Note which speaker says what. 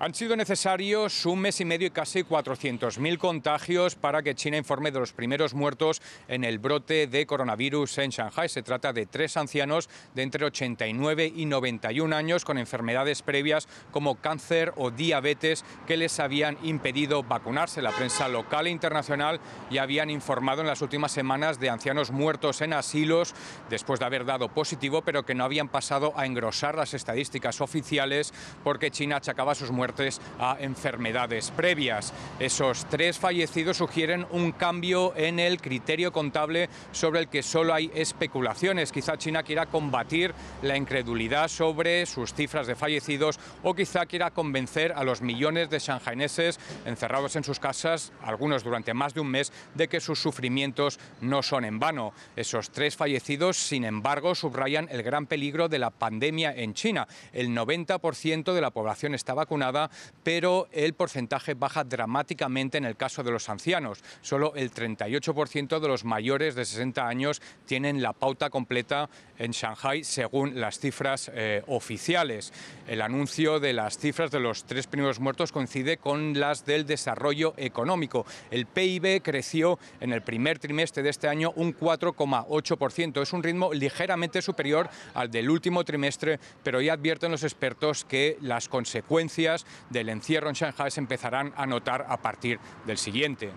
Speaker 1: Han sido necesarios un mes y medio y casi 400.000 contagios para que China informe de los primeros muertos en el brote de coronavirus en Shanghai. Se trata de tres ancianos de entre 89 y 91 años con enfermedades previas como cáncer o diabetes que les habían impedido vacunarse. La prensa local e internacional ya habían informado en las últimas semanas de ancianos muertos en asilos después de haber dado positivo, pero que no habían pasado a engrosar las estadísticas oficiales porque China achacaba sus muertes a enfermedades previas. Esos tres fallecidos sugieren un cambio en el criterio contable sobre el que solo hay especulaciones. Quizá China quiera combatir la incredulidad sobre sus cifras de fallecidos o quizá quiera convencer a los millones de shanghaineses encerrados en sus casas, algunos durante más de un mes, de que sus sufrimientos no son en vano. Esos tres fallecidos, sin embargo, subrayan el gran peligro de la pandemia en China. El 90% de la población está vacunada pero el porcentaje baja dramáticamente en el caso de los ancianos. Solo el 38% de los mayores de 60 años tienen la pauta completa en Shanghai, según las cifras eh, oficiales. El anuncio de las cifras de los tres primeros muertos coincide con las del desarrollo económico. El PIB creció en el primer trimestre de este año un 4,8%. Es un ritmo ligeramente superior al del último trimestre, pero ya advierten los expertos que las consecuencias del encierro en Shanghai se empezarán a notar a partir del siguiente.